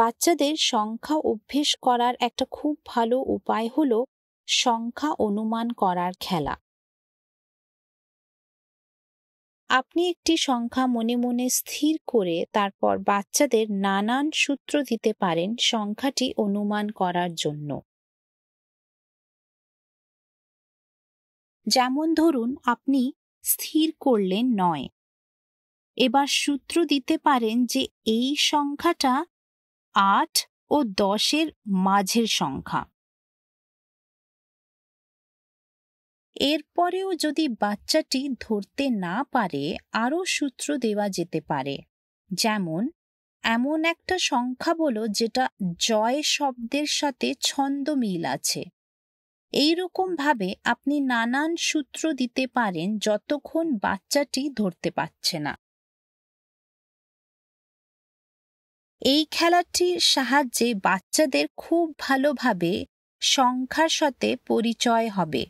বাচ্চাদের সংখ্যা অভ্যেস করার একটা খুব ভালো উপায় হল সংখ্যা অনুমান করার খেলা আপনি একটি সংখ্যা মনে মনে স্থির করে তারপর বাচ্চাদের নানান সূত্র দিতে পারেন সংখ্যাটি অনুমান করার জন্য যেমন ধরুন আপনি স্থির করলেন নয় এবার সূত্র দিতে পারেন যে এই সংখ্যাটা আট ও দশের মাঝের সংখ্যা এরপরেও যদি বাচ্চাটি ধরতে না পারে আরও সূত্র দেওয়া যেতে পারে যেমন এমন একটা সংখ্যা বলো যেটা জয় শব্দের সাথে ছন্দ মিল আছে এইরকমভাবে আপনি নানান সূত্র দিতে পারেন যতক্ষণ বাচ্চাটি ধরতে পারছে না এই খেলাটির সাহায্যে বাচ্চাদের খুব ভালোভাবে সংখ্যার সাথে পরিচয় হবে